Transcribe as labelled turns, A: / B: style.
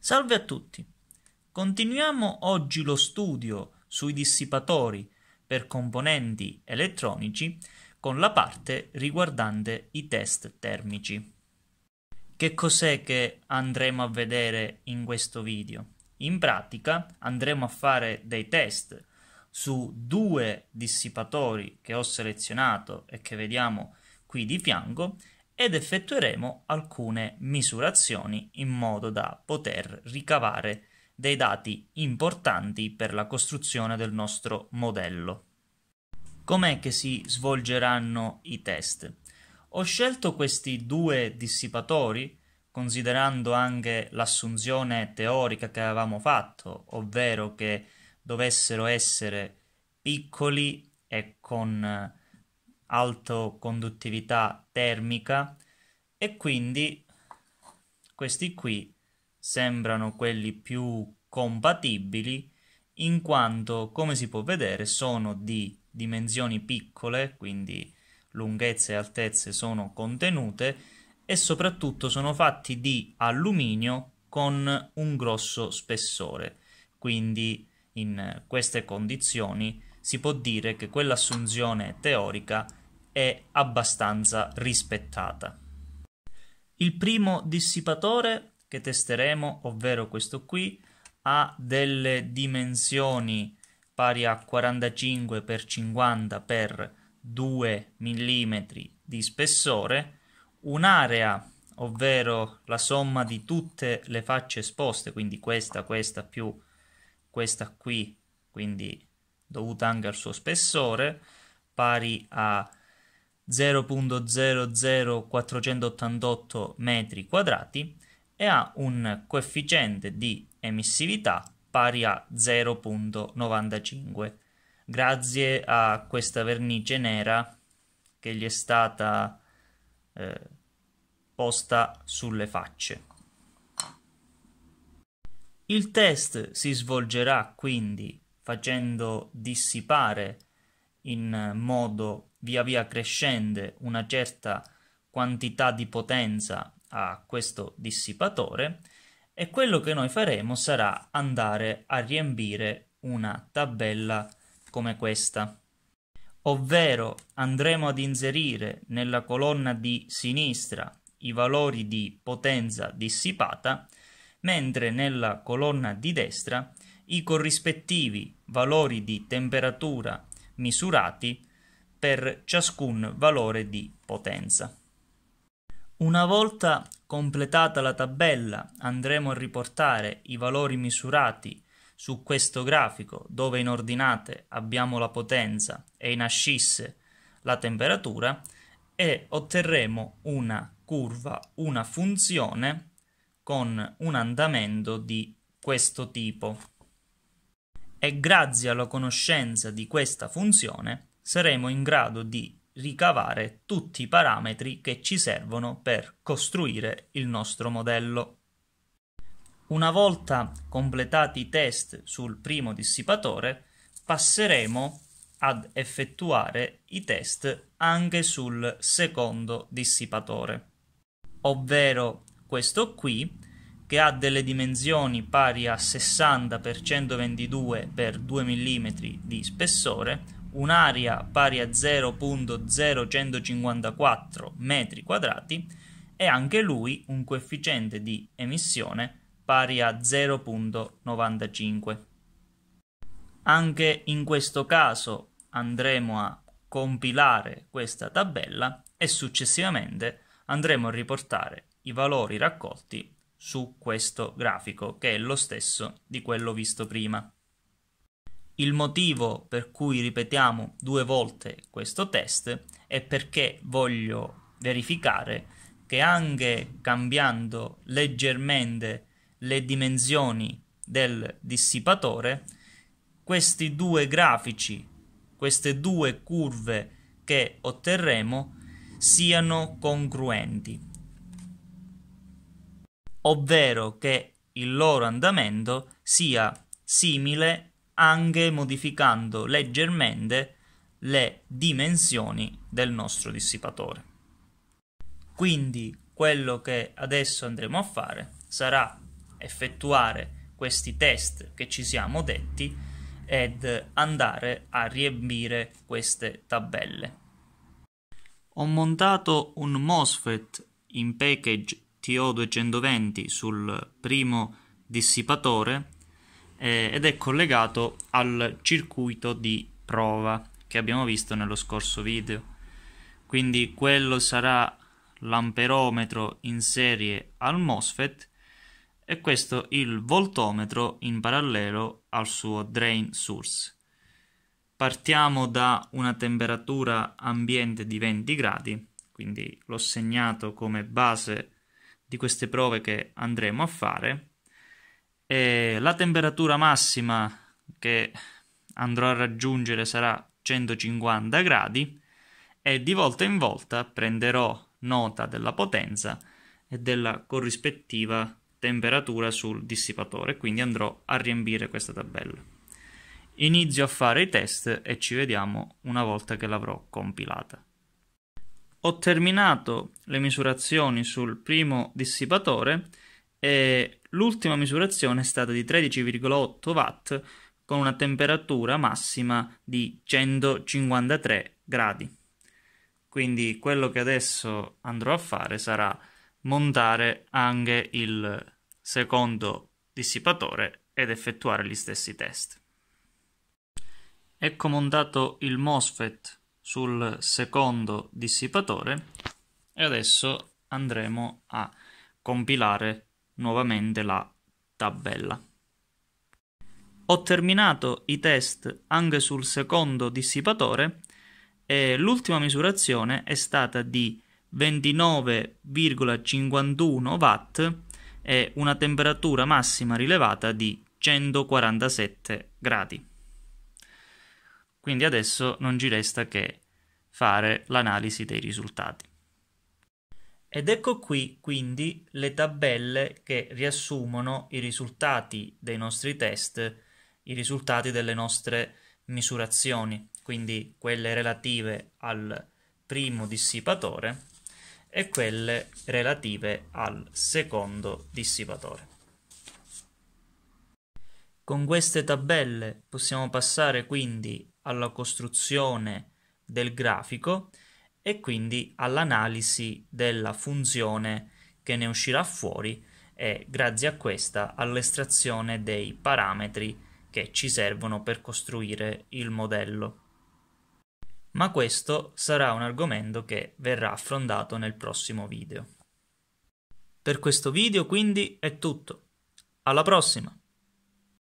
A: Salve a tutti! Continuiamo oggi lo studio sui dissipatori per componenti elettronici con la parte riguardante i test termici. Che cos'è che andremo a vedere in questo video? In pratica andremo a fare dei test su due dissipatori che ho selezionato e che vediamo qui di fianco ed effettueremo alcune misurazioni in modo da poter ricavare dei dati importanti per la costruzione del nostro modello. Com'è che si svolgeranno i test? Ho scelto questi due dissipatori considerando anche l'assunzione teorica che avevamo fatto, ovvero che dovessero essere piccoli e con alto conduttività termica e quindi questi qui sembrano quelli più compatibili in quanto come si può vedere sono di dimensioni piccole quindi lunghezze e altezze sono contenute e soprattutto sono fatti di alluminio con un grosso spessore quindi in queste condizioni si può dire che quell'assunzione teorica è abbastanza rispettata. Il primo dissipatore che testeremo, ovvero questo qui, ha delle dimensioni pari a 45 x 50 x 2 mm di spessore, un'area, ovvero la somma di tutte le facce esposte, quindi questa, questa più questa qui, quindi dovuta anche al suo spessore, pari a 0.00488 metri quadrati e ha un coefficiente di emissività pari a 0.95. Grazie a questa vernice nera che gli è stata eh, posta sulle facce. Il test si svolgerà quindi facendo dissipare in modo via via crescende una certa quantità di potenza a questo dissipatore e quello che noi faremo sarà andare a riempire una tabella come questa ovvero andremo ad inserire nella colonna di sinistra i valori di potenza dissipata, mentre nella colonna di destra i corrispettivi valori di temperatura misurati per ciascun valore di potenza. Una volta completata la tabella andremo a riportare i valori misurati su questo grafico dove in ordinate abbiamo la potenza e in ascisse la temperatura e otterremo una curva, una funzione con un andamento di questo tipo. E grazie alla conoscenza di questa funzione saremo in grado di ricavare tutti i parametri che ci servono per costruire il nostro modello. Una volta completati i test sul primo dissipatore, passeremo ad effettuare i test anche sul secondo dissipatore, ovvero questo qui che ha delle dimensioni pari a 60 x 122 x 2 mm di spessore un'area pari a 0.0154 metri quadrati e anche lui un coefficiente di emissione pari a 0.95. Anche in questo caso andremo a compilare questa tabella e successivamente andremo a riportare i valori raccolti su questo grafico che è lo stesso di quello visto prima. Il motivo per cui ripetiamo due volte questo test è perché voglio verificare che anche cambiando leggermente le dimensioni del dissipatore, questi due grafici, queste due curve che otterremo siano congruenti, ovvero che il loro andamento sia simile anche modificando leggermente le dimensioni del nostro dissipatore. Quindi quello che adesso andremo a fare sarà effettuare questi test che ci siamo detti ed andare a riempire queste tabelle. Ho montato un MOSFET in package TO220 sul primo dissipatore eh, ed è collegato al circuito di prova che abbiamo visto nello scorso video. Quindi quello sarà l'amperometro in serie al MOSFET e questo il voltometro in parallelo al suo drain source. Partiamo da una temperatura ambiente di 20 gradi, quindi l'ho segnato come base di queste prove che andremo a fare e la temperatura massima che andrò a raggiungere sarà 150 gradi e di volta in volta prenderò nota della potenza e della corrispettiva temperatura sul dissipatore, quindi andrò a riempire questa tabella. Inizio a fare i test e ci vediamo una volta che l'avrò compilata. Ho terminato le misurazioni sul primo dissipatore e l'ultima misurazione è stata di 13,8 watt con una temperatura massima di 153 gradi. Quindi quello che adesso andrò a fare sarà montare anche il secondo dissipatore ed effettuare gli stessi test. Ecco montato il MOSFET sul secondo dissipatore e adesso andremo a compilare nuovamente la tabella. Ho terminato i test anche sul secondo dissipatore e l'ultima misurazione è stata di 29,51 watt e una temperatura massima rilevata di 147 gradi. Quindi adesso non ci resta che fare l'analisi dei risultati. Ed ecco qui quindi le tabelle che riassumono i risultati dei nostri test, i risultati delle nostre misurazioni, quindi quelle relative al primo dissipatore e quelle relative al secondo dissipatore. Con queste tabelle possiamo passare quindi alla costruzione del grafico e quindi all'analisi della funzione che ne uscirà fuori e grazie a questa all'estrazione dei parametri che ci servono per costruire il modello. Ma questo sarà un argomento che verrà affrontato nel prossimo video. Per questo video quindi è tutto. Alla prossima!